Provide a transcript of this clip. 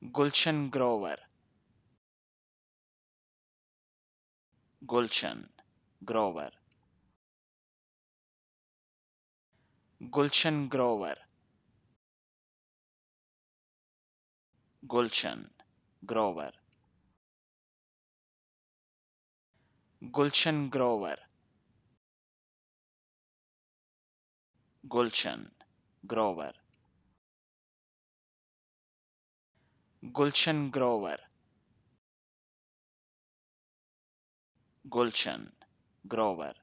Gulshan Grover Gulshan Grover Gulshan Grover Gulshan Grover Gulshan Grover Gulshan Grover Gulshan Grover Gulshan Grover